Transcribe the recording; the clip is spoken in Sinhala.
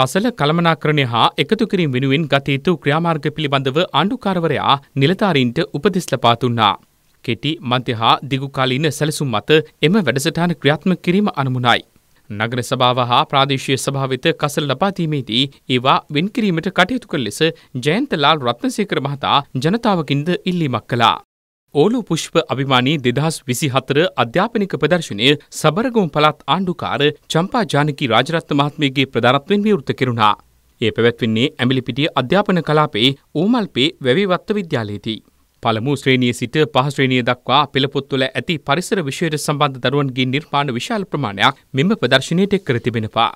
කසල කළමනාකරණය හා එකතු කිරීම වෙනුවෙන් ගත යුතු ක්‍රියාමාර්ග පිළිබඳව ආණ්ඩුකාරවරයා නිලධාරීන්ට උපදෙස් ලබා දුන්නා. කෙටි මධ්‍ය හා දිගුකාලීන සැලසුම් මත එම වැඩසටහන ක්‍රියාත්මක කිරීම අනුමුණයි. නගර සභාව හා ප්‍රාදේශය සභාවිත කසල් ලබාදීමේදී ඒවා වෙන්කිරීමට කටයුතු කළ ලෙස ජයන්තලාල් රත්නසේකර මහතා ජනතාවකින්ද ඉල්ලීමක් කළා. ඕලු පුෂ්ප අභිමානී දෙදහස් විසි හතර අධ්‍යාපනික ප්‍රදර්ශනය සබරගම පළත් ආණ්ඩුකාර චම්පා ජානකී රාජරත්ත මහත්මයගේ ප්‍රධානත්වෙන් විවෘත කෙරුණා. ඒ පැවැත්වෙන්නේ ඇමිලිපිටිය අධ්‍යාපන කලාපයේ ඕමල්පේ වැවිවත්ත විද්‍යාලයේදී. පළමු ශ්‍රේණිය සිට පහ ශ්‍රේණිය දක්වා පෙළපොත්වල ඇති පරිසර විෂයට සම්බන්ධ දරුවන්ගේ නිර්මාණ විශාල ප්‍රමාණයක් මෙම ප්‍රදර්ශනයට එක් කර තිබෙනවා.